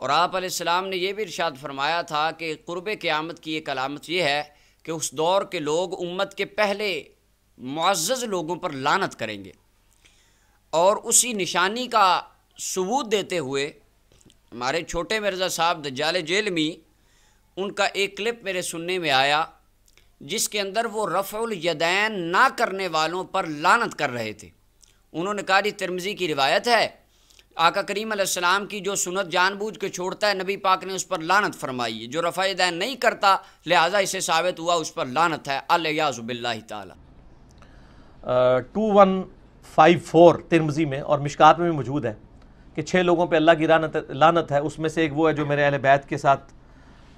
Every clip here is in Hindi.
और आप आपाम ने यह भी इरशाद फरमाया था कि क़ुरब क़्यामत की एक अलामत यह है कि उस दौर के लोग उम्मत के पहले मुआज़ लोगों पर लानत करेंगे और उसी निशानी का सबूत देते हुए हमारे छोटे मिर्ज़ा साहब दजाल जेलमी उनका एक क्लिप मेरे सुनने में आया जिसके अंदर वो रफ़ुल यदैन ना करने वालों पर लानत कर रहे थे उन्होंने कहा तिरमजी की रिवायत है आका करीम सलाम की जो सुनत जानबूझ के छोड़ता है नबी पाक ने उस पर लानत फरमाई है जो रफ़ा दैन नहीं करता लिहाजा इसे साबित हुआ उस पर लानत है अलयाज़बिल्ला ताली टू वन फाइव फोर तिरमजी में और मिशकात में भी मौजूद है कि छः लोगों पे अल्लाह की लानत लानत है उसमें से एक वो है जो मेरे अहल बैत के साथ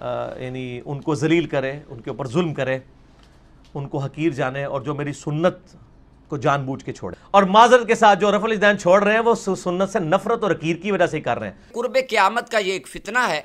यानी उनको जलील करे उनके ऊपर जुल्म करे उनको हकीर जाने और जो मेरी सुन्नत को जानबूझ के छोड़े और माजरत के साथ जो रफल इस छोड़ रहे हैं वो सुन्नत से नफरत और अकीर की वजह से कर रहे हैं कुर्ब क़्यामत का ये एक फितना है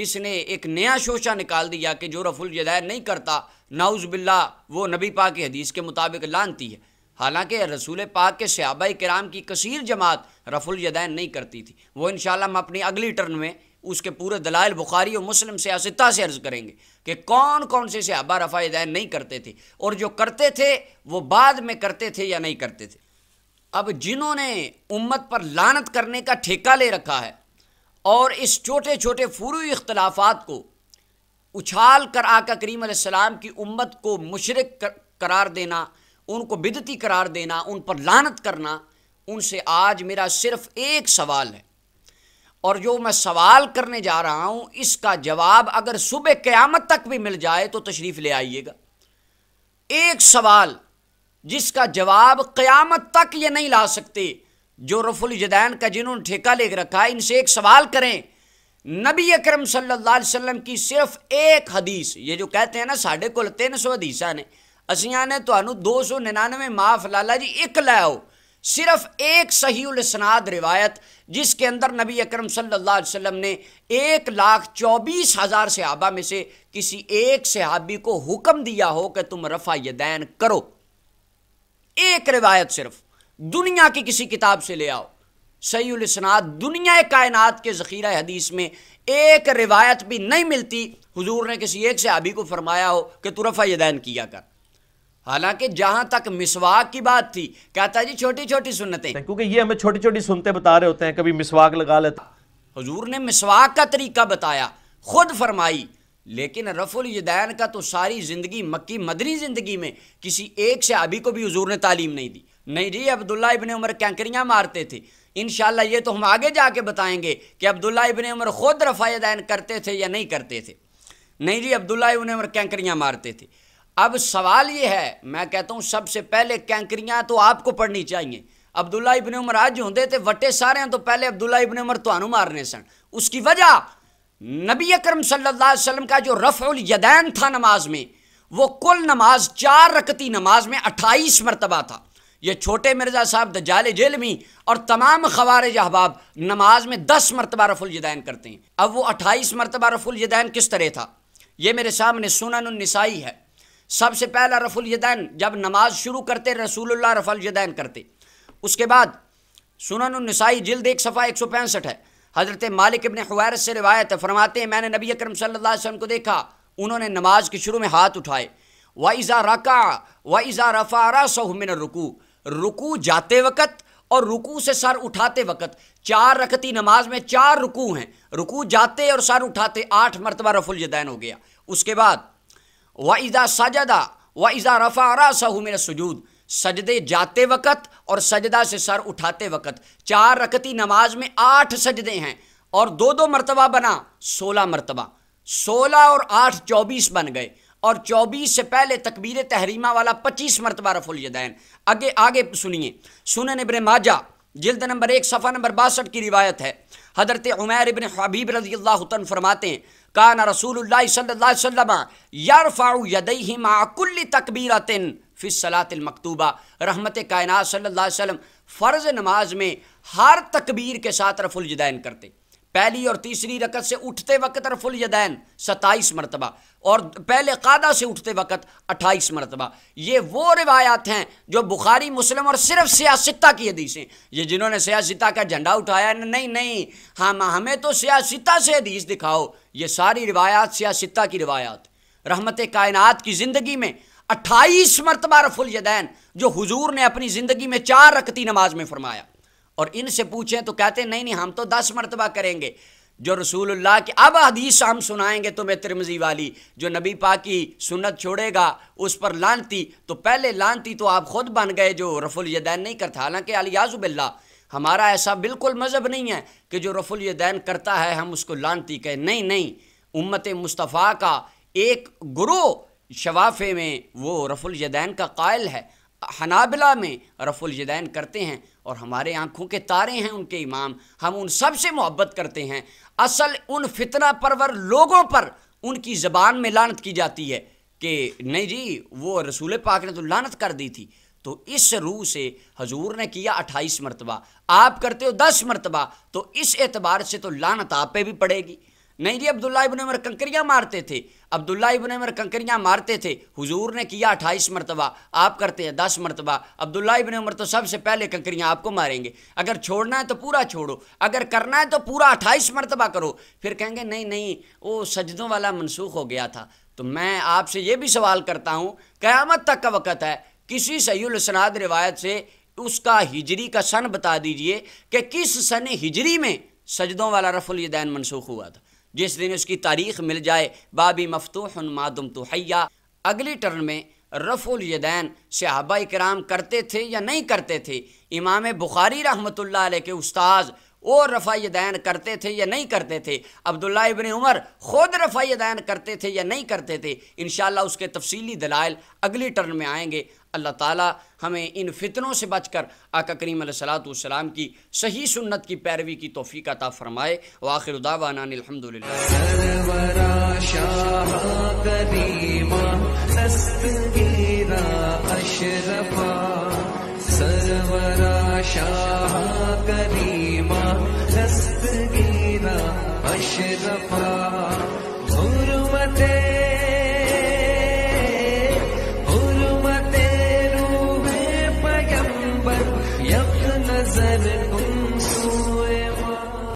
जिसने एक नया शोशा निकाल दिया कि जो रफुल जदायन नहीं करता नाउज बिल्ला वो नबी पाक के हदीस के मुताबिक लानती है हालांकि रसूल पाक के सहाबा कराम की कसीर जमात रफुल जदैन नहीं करती थी वो इन हम अपनी अगली टर्न में उसके पूरे दलाइल बुखारी और मुस्लिम सियासता से अर्ज़ करेंगे कि कौन कौन से सहाबा रफाई दैन नहीं करते थे और जो करते थे वो बाद में करते थे या नहीं करते थे अब जिन्होंने उम्मत पर लानत करने का ठेका ले रखा है और इस छोटे छोटे फुरू इख्तलाफात को उछाल कर आका करीम सलाम की उम्मत को मुशरक कर, करार देना उनको बिदती करार देना उन पर लानत करना उनसे आज मेरा सिर्फ़ एक सवाल है और जो मैं सवाल करने जा रहा हूं इसका जवाब अगर सुबह क्यामत तक भी मिल जाए तो तशरीफ़ ले आइएगा एक सवाल जिसका जवाब क्यामत तक ये नहीं ला सकते जो रफुल जदैन का जिन्होंने ठेका ले रखा है इनसे एक सवाल करें नबी अकरम सल्लाम की सिर्फ एक हदीस ये जो कहते हैं ना साढ़े को तीन सौ हदीसा ने असियां ने तो दो सौ निन्यानवे माफ लाला जी एक लाओ सिर्फ एक सही उलसनाद रिवायत जिसके अंदर नबी अकरम सल्लल्लाहु अलैहि वसल्लम ने एक लाख चौबीस हज़ार सहाबा में से किसी एक सहाबी को हुक्म दिया हो कि तुम रफ़ा यदैन करो एक रिवायत सिर्फ दुनिया की किसी किताब से ले आओ सही उलसनाद दुनिया कायनात के ज़ख़ीरा हदीस में एक रिवायत भी नहीं मिलती हुजूर ने किसी एक सहाबी को फरमाया हो कि तू रफ़ा यदैन किया कर हालांकि जहां तक मिसवाक की बात थी कहता जी छोटी छोटी हैं क्योंकि ये हमें छोटी छोटी सुनते बता रहे होते हैं कभी मिसवाक लगा लेते हजूर ने मिसवाक का तरीका बताया खुद फरमाई लेकिन रफुल यदैन का तो सारी ज़िंदगी मक्की मदनी ज़िंदगी में किसी एक से अभी को भी हजूर ने तालीम नहीं दी नहीं जी अब्दुल्ला इबन उमर कैंकरियाँ मारते थे इन ये तो हम आगे जाके बताएंगे कि अब्दुल्ला इबन उमर खुद रफ़ा यदैन करते थे या नहीं करते थे नहीं जी अब्दुल्ला इबन उमर कैंकरियाँ मारते थे अब सवाल ये है मैं कहता हूँ सबसे पहले कैंकरियाँ तो आपको पढ़नी चाहिए अब्दुल्ला इबन उमर आज होंगे तो वटे सारे हैं तो पहले अब्दुल्ला इबन उमर थानू मारने सन उसकी वजह नबी अक्रम सल्लाम का जो रफ़ुल यदैन था नमाज में वो कुल नमाज चार रकती नमाज में अट्ठाईस मरतबा था ये छोटे मिर्ज़ा साहब द जेल में और तमाम ख़बार जहबाब नमाज में दस मरतबा रफ़ुल यदैन करते हैं अब वो अट्ठाईस मरतबा रफ़ुल यदैन किस तरह था ये मेरे सामने सुनन उन्नसाई है सबसे पहला रफ़ुल यदैन जब नमाज शुरू करते रसूलुल्लाह रफुल यदैन करते उसके बाद सुनन नसाई जिल्द एक सफ़ा एक सौ पैंसठ है हज़रत मालिक अपने हवैरस से रिवायत है फरमाते हैं मैंने नबी अक्रम सल्लल्लाहु को देखा उन्होंने नमाज के शुरू में हाथ उठाए व इज़ा रका व इज़ा रफ़ारा सहमिन रुकू रुकू जाते वक़्त और रुकू से सर उठाते वक़्त चार रकती नमाज में चार रुकू हैं रुकू जाते और सर उठाते आठ मरतबा रफुल जदैन हो गया उसके बाद व इज़ा सजदा व इज़ा रफ़ा मेरा सजूद सजदे जाते वक़्त और सजदा से सर उठाते वक़्त चार रकती नमाज में आठ सजदे हैं और दो दो मरतबा बना सोलह मरतबा सोलह और आठ चौबीस बन गए और चौबीस से पहले तकबीर तहरीमा वाला पच्चीस मरतबा रफुल रफुलदैन आगे आगे सुनिए सुन इबन माजा जिल्द नंबर एक सफ़ा नंबर बासठ की रिवायत है हजरत उमैर इबन हबीब रजी अल्लाह फरमाते हैं कान रसूल सल्लाम यरफ़ाउ यदई माकुल्ल तकबीरतिन फ़िस रहमत कायनात सल्ला वसम फ़र्ज़ नमाज में हर तकबीर के साथ रफुलजदैन करते पहली और तीसरी रकत से उठते वक्त रफुल यदैन सत्ताईस मरतबा और पहले कादा से उठते वक्त अट्ठाईस मरतबा ये वो रिवायात हैं जो बुखारी मुस्लिम और सिर्फ सियासिता की हदीसें ये जिन्होंने सियासिता का झंडा उठाया नहीं नहीं हम हमें तो सियासिता से हदीस दिखाओ ये सारी रिवायात सियासिता की रिवायात रहमत कायनात की ज़िंदगी में अट्ठाईस मरतबा रफुल यदैन जो हुजूर ने अपनी ज़िंदगी में चार रकती नमाज में फरमाया और इनसे पूछें तो कहते नहीं नहीं हम तो दस मरतबा करेंगे जो रसूलुल्लाह के अब हदीस हम सुनाएंगे तुम्हें तिरमजी वाली जो नबी पा की सुन्नत छोड़ेगा उस पर लानती तो पहले लानती तो आप खुद बन गए जो रफुल यदैन नहीं करता हालांकि अलियाज़ुबिल्ला हमारा ऐसा बिल्कुल मज़हब नहीं है कि जो रफुल यदैन करता है हम उसको लानती कहें नहीं नहीं उम्मत मुस्तफ़ा का एक गुरु शवाफ़े में वो रफुल यदैन का कायल है हनाबिला में रफ़ुलजदैन करते हैं और हमारे आंखों के तारे हैं उनके इमाम हम उन सब से मोहब्बत करते हैं असल उन फितना परवर लोगों पर उनकी ज़बान में लानत की जाती है कि नहीं जी वो रसूल पाक ने तो लानत कर दी थी तो इस रूह से हजूर ने किया अट्ठाईस मरतबा आप करते हो दस मरतबा तो इस एतबार से तो लानत आप पे भी पड़ेगी नहीं जी अब्दुल्ला इबन उमर कंकरियाँ मारते थे अब्दुल्ला इबन उमर कंकरियाँ मारते थे हुजूर ने किया अट्ठाईस मरतबा आप करते हैं दस मरतबा अब्दुल्ला इबन उमर तो सबसे पहले कंकरियाँ आपको मारेंगे अगर छोड़ना है तो पूरा छोड़ो अगर करना है तो पूरा अट्ठाईस मरतबा करो फिर कहेंगे नहीं नहीं वो सजदों वाला मनसूख हो गया था तो मैं आपसे ये भी सवाल करता हूँ क़्यामत तक का वक़्त है किसी सैलसनाद रिवायत से उसका हिजरी का सन बता दीजिए कि किस सन हिजरी में सजदों वाला रफुल यदैन मनसूख हुआ था जिस दिन उसकी तारीख मिल जाए बाबी मफतूह मादम तो हैया अगली टर्न में रफ़ुल यदैन सहाबा कराम करते थे या नहीं करते थे इमाम बुखारी रहमत के उस्ताद वो रफ़ाई दैन करते थे या नहीं करते थे अब्दुल्ला इबन उमर ख़ुद रफ़ाई दैन करते थे या नहीं करते थे इन उसके तफसली दलाइल अगली टर्न में आएंगे अल्लाह ताला हमें इन फितनों से बचकर आका करीम सलाम की सही सुन्नत की पैरवी की तोफ़ी ता फ़रमाए वाखिर उदावाना अलहमदिल्ला सर्वराशाः करीमा, रस् गीरा